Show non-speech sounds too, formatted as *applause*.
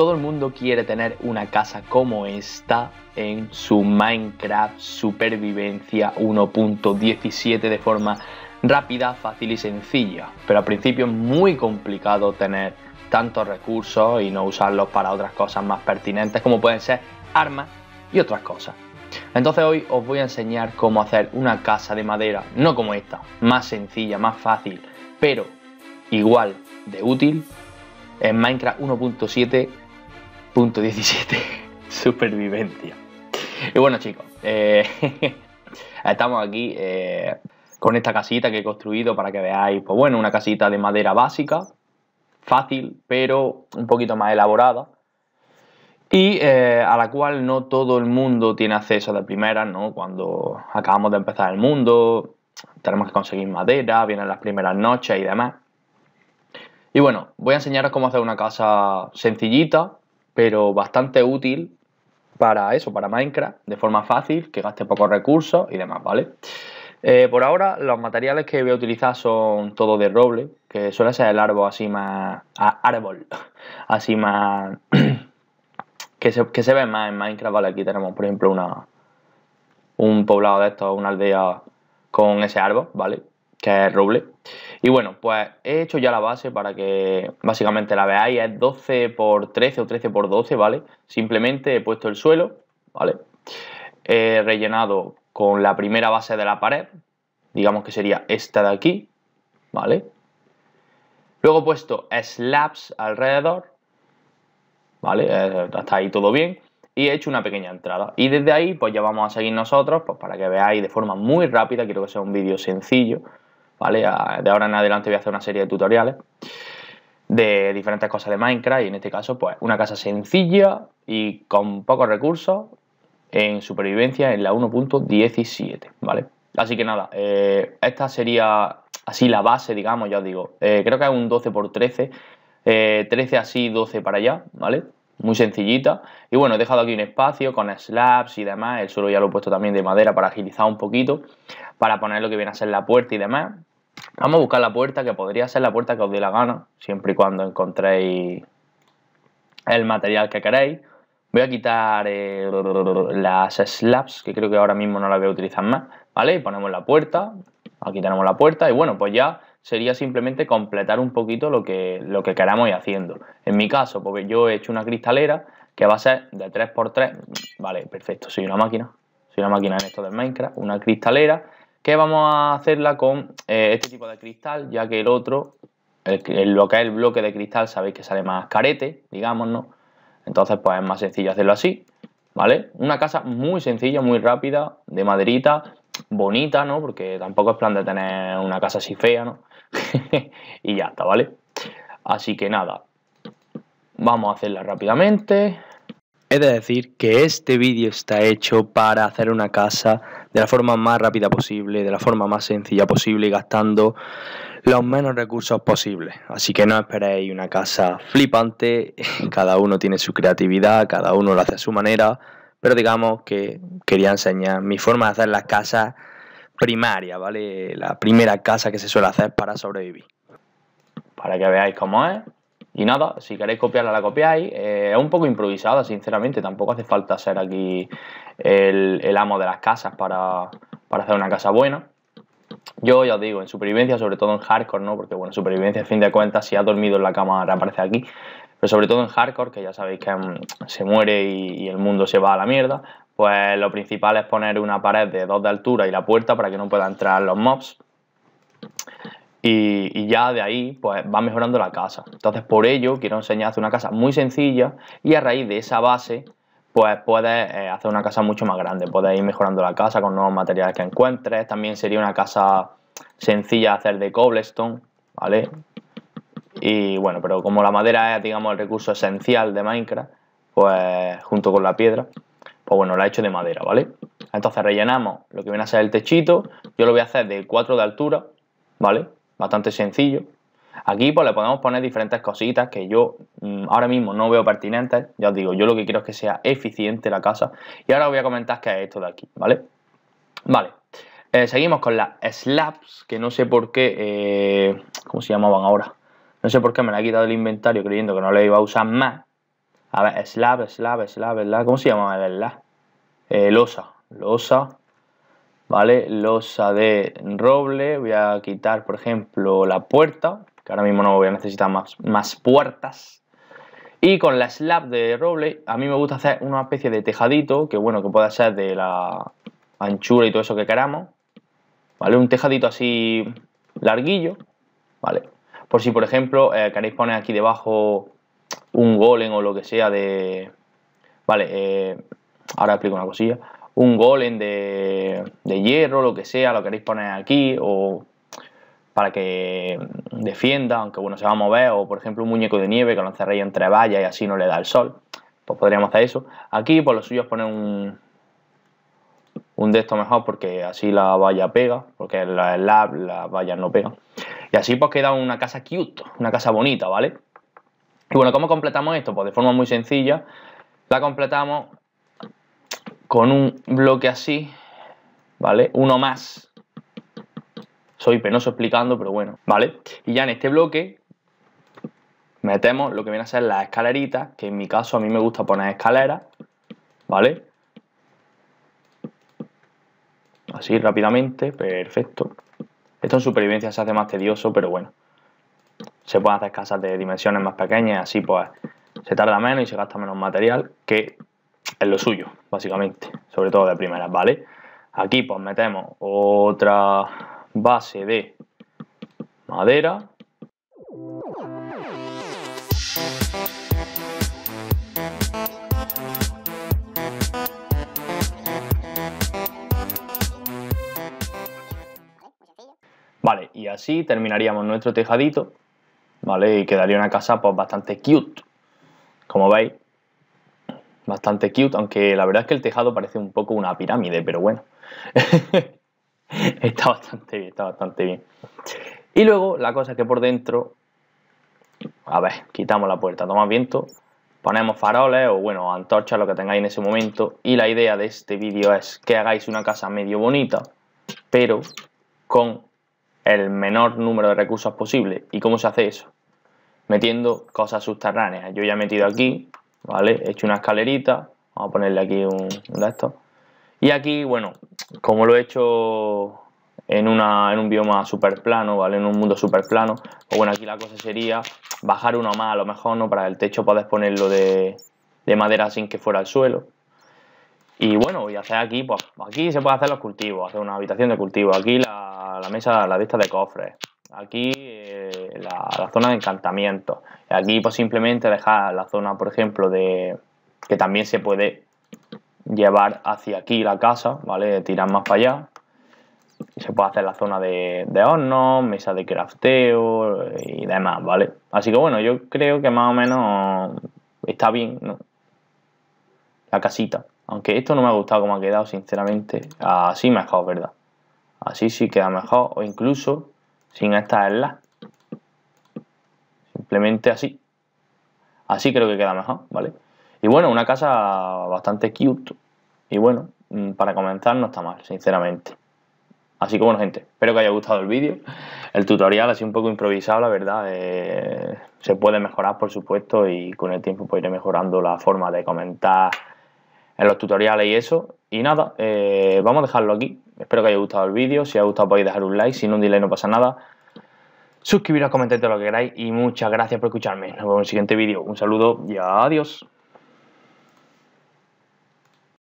Todo el mundo quiere tener una casa como esta en su Minecraft Supervivencia 1.17 de forma rápida, fácil y sencilla. Pero al principio es muy complicado tener tantos recursos y no usarlos para otras cosas más pertinentes como pueden ser armas y otras cosas. Entonces hoy os voy a enseñar cómo hacer una casa de madera, no como esta, más sencilla, más fácil, pero igual de útil en Minecraft 1.7 Punto 17. *laughs* Supervivencia. Y bueno, chicos, eh, *laughs* estamos aquí eh, con esta casita que he construido para que veáis, pues bueno, una casita de madera básica, fácil, pero un poquito más elaborada. Y eh, a la cual no todo el mundo tiene acceso de primera, ¿no? Cuando acabamos de empezar el mundo, tenemos que conseguir madera, vienen las primeras noches y demás. Y bueno, voy a enseñaros cómo hacer una casa sencillita, pero bastante útil para eso, para Minecraft, de forma fácil, que gaste pocos recursos y demás, ¿vale? Eh, por ahora, los materiales que voy a utilizar son todo de roble, que suele ser el árbol así más. árbol, *laughs* así más. *clears throat* que, se, ve más en Minecraft, ¿vale? Aquí tenemos, por ejemplo, una, un poblado de estos, una aldea con ese árbol, ¿vale? Que es roble. Y bueno, pues he hecho ya la base para que básicamente la veáis. Es 12 por 13 o 13 por 12, ¿vale? Simplemente he puesto el suelo, ¿vale? He rellenado con la primera base de la pared, digamos que sería esta de aquí, ¿vale? Luego he puesto slabs alrededor, ¿vale? Hasta eh, ahí todo bien. Y he hecho una pequeña entrada. Y desde ahí, pues ya vamos a seguir nosotros, pues para que veáis de forma muy rápida, quiero que sea un vídeo sencillo, ¿vale? de ahora en adelante voy a hacer una serie de tutoriales de diferentes cosas de Minecraft y en este caso pues una casa sencilla y con pocos recursos en supervivencia en la 1.17, ¿vale? Así que nada, eh, esta sería así la base, digamos, ya os digo. Eh, creo que es un 12x13, 13 eh, así, 12 para allá, ¿vale? Muy sencillita. Y bueno, he dejado aquí un espacio con slabs y demás. El suelo ya lo he puesto también de madera para agilizar un poquito, para poner lo que viene a ser la puerta y demás. Vamos a buscar la puerta, que podría ser la puerta que os dé la gana, siempre y cuando encontréis el material que queréis. Voy a quitar eh, las slabs, que creo que ahora mismo no las voy a utilizar más, ¿vale? Y ponemos la puerta, aquí tenemos la puerta, y bueno, pues ya sería simplemente completar un poquito lo que, lo que queramos ir haciendo. En mi caso, porque yo he hecho una cristalera que va a ser de 3x3, vale, perfecto, soy una máquina, soy una máquina en esto del Minecraft, una cristalera, que vamos a hacerla con eh, este tipo de cristal, ya que el otro, el, lo que es el bloque de cristal, sabéis que sale más carete, digamos, ¿no? Entonces, pues es más sencillo hacerlo así, ¿vale? Una casa muy sencilla, muy rápida, de maderita, bonita, ¿no? Porque tampoco es plan de tener una casa así fea, ¿no? *laughs* y ya está, ¿vale? Así que nada, vamos a hacerla rápidamente. He de decir que este vídeo está hecho para hacer una casa de la forma más rápida posible, de la forma más sencilla posible y gastando los menos recursos posibles. Así que no esperéis una casa flipante, *laughs* cada uno tiene su creatividad, cada uno lo hace a su manera, pero digamos que quería enseñar mi forma de hacer las casas primarias, ¿vale? La primera casa que se suele hacer para sobrevivir. Para que veáis cómo es y nada, si queréis copiarla, la copiáis. Eh, es un poco improvisada, sinceramente. Tampoco hace falta ser aquí el, amo de las casas para, hacer una casa buena. Yo ya os digo, en supervivencia, sobre todo en hardcore, ¿no? Porque bueno, supervivencia, a fin de cuentas, si ha dormido en la cama, reaparece aquí. Pero sobre todo en hardcore, que ya sabéis que mm, se muere y, el mundo se va a la mierda, pues lo principal es poner una pared de dos de altura y la puerta para que no puedan entrar los mobs y, ya de ahí pues va mejorando la casa. Entonces por ello quiero enseñarte una casa muy sencilla y a raíz de esa base pues puedes eh, hacer una casa mucho más grande, puedes ir mejorando la casa con nuevos materiales que encuentres, también sería una casa sencilla hacer de cobblestone, ¿vale? Y bueno, pero como la madera es digamos el recurso esencial de Minecraft, pues junto con la piedra, pues bueno, la he hecho de madera, ¿vale? Entonces rellenamos lo que viene a ser el techito, yo lo voy a hacer de 4 de altura, ¿vale? bastante sencillo. Aquí pues le podemos poner diferentes cositas que yo mm, ahora mismo no veo pertinentes. Ya os digo, yo lo que quiero es que sea eficiente la casa. Y ahora os voy a comentar que es esto de aquí, ¿vale? Vale. Eh, seguimos con las slabs, que no sé por qué... Eh, ¿Cómo se llamaban ahora? No sé por qué me la he quitado el inventario creyendo que no la iba a usar más. A ver, slab, slab, slab, slab. ¿Cómo se llama el slab? Eh, losa, losa. ¿vale? Losa de roble, voy a quitar, por ejemplo, la puerta, que ahora mismo no voy a necesitar más, más puertas. Y con la slab de roble, a mí me gusta hacer una especie de tejadito, que bueno, que pueda ser de la anchura y todo eso que queramos, ¿vale? Un tejadito así larguillo, ¿vale? Por si, por ejemplo, eh, queréis poner aquí debajo un golem o lo que sea de... Vale, eh, ahora explico una cosilla un golem de, de hierro, lo que sea, lo queréis poner aquí o para que defienda, aunque bueno, se va a mover, o por ejemplo un muñeco de nieve que lo encerréis entre vallas y así no le da el sol, pues podríamos hacer eso. Aquí, pues lo suyo es poner un, un de estos mejor porque así la valla pega, porque las la, la vallas no pega. Y así pues queda una casa cute, una casa bonita, ¿vale? Y bueno, ¿cómo completamos esto? Pues de forma muy sencilla, la completamos con un bloque así, ¿vale? Uno más. Soy penoso explicando, pero bueno, ¿vale? Y ya en este bloque metemos lo que viene a ser las escalerita. que en mi caso a mí me gusta poner escaleras, ¿vale? Así rápidamente, perfecto. Esto en supervivencia se hace más tedioso, pero bueno. Se pueden hacer casas de dimensiones más pequeñas, así pues se tarda menos y se gasta menos material que es lo suyo, básicamente, sobre todo de primeras, ¿vale? Aquí pues metemos otra base de madera. Vale, y así terminaríamos nuestro tejadito, ¿vale? Y quedaría una casa pues bastante cute, como veis. Bastante cute, aunque la verdad es que el tejado parece un poco una pirámide, pero bueno. *laughs* está bastante bien, está bastante bien. Y luego la cosa es que por dentro, a ver, quitamos la puerta, tomamos viento, ponemos faroles o bueno, antorchas, lo que tengáis en ese momento. Y la idea de este vídeo es que hagáis una casa medio bonita, pero con el menor número de recursos posible. ¿Y cómo se hace eso? Metiendo cosas subterráneas. Yo ya he metido aquí ¿vale? He hecho una escalerita, vamos a ponerle aquí un, un Y aquí, bueno, como lo he hecho en, en un bioma super plano, ¿vale? En un mundo super plano, pues bueno, aquí la cosa sería bajar uno más, a lo mejor, ¿no? Para el techo podés ponerlo de, madera sin que fuera el suelo. Y bueno, y hacer aquí, pues aquí se puede hacer los cultivos, hacer una habitación de cultivo. Aquí la, la mesa, la vista de cofres aquí eh, la, zona de encantamiento. Aquí pues simplemente dejar la zona, por ejemplo, de que también se puede llevar hacia aquí la casa, ¿vale? Tirar más para allá. Se puede hacer la zona de, de horno, mesa de crafteo eh, y demás, ¿vale? Así que bueno, yo creo que más o menos está bien, La casita. Aunque esto no me ha gustado como ha quedado, sinceramente. Así mejor, ¿verdad? Así sí queda mejor. O incluso sin la Simplemente así. Así creo que queda mejor, ¿vale? Y bueno, una casa bastante cute. Y bueno, mm, para comenzar no está mal, sinceramente. Así que bueno, gente, espero que haya gustado el vídeo. El tutorial sido un poco improvisado, la verdad. Eh, se puede mejorar, por supuesto, y con el tiempo pues iré mejorando la forma de comentar en los tutoriales y eso. Y nada, eh, vamos a dejarlo aquí. Espero que haya gustado el vídeo. Si os ha gustado podéis dejar un like. Si no, un delay no pasa nada. Suscribiros, Comentad todo lo que queráis. Y muchas gracias por escucharme. Nos vemos en el siguiente vídeo. Un saludo y adiós.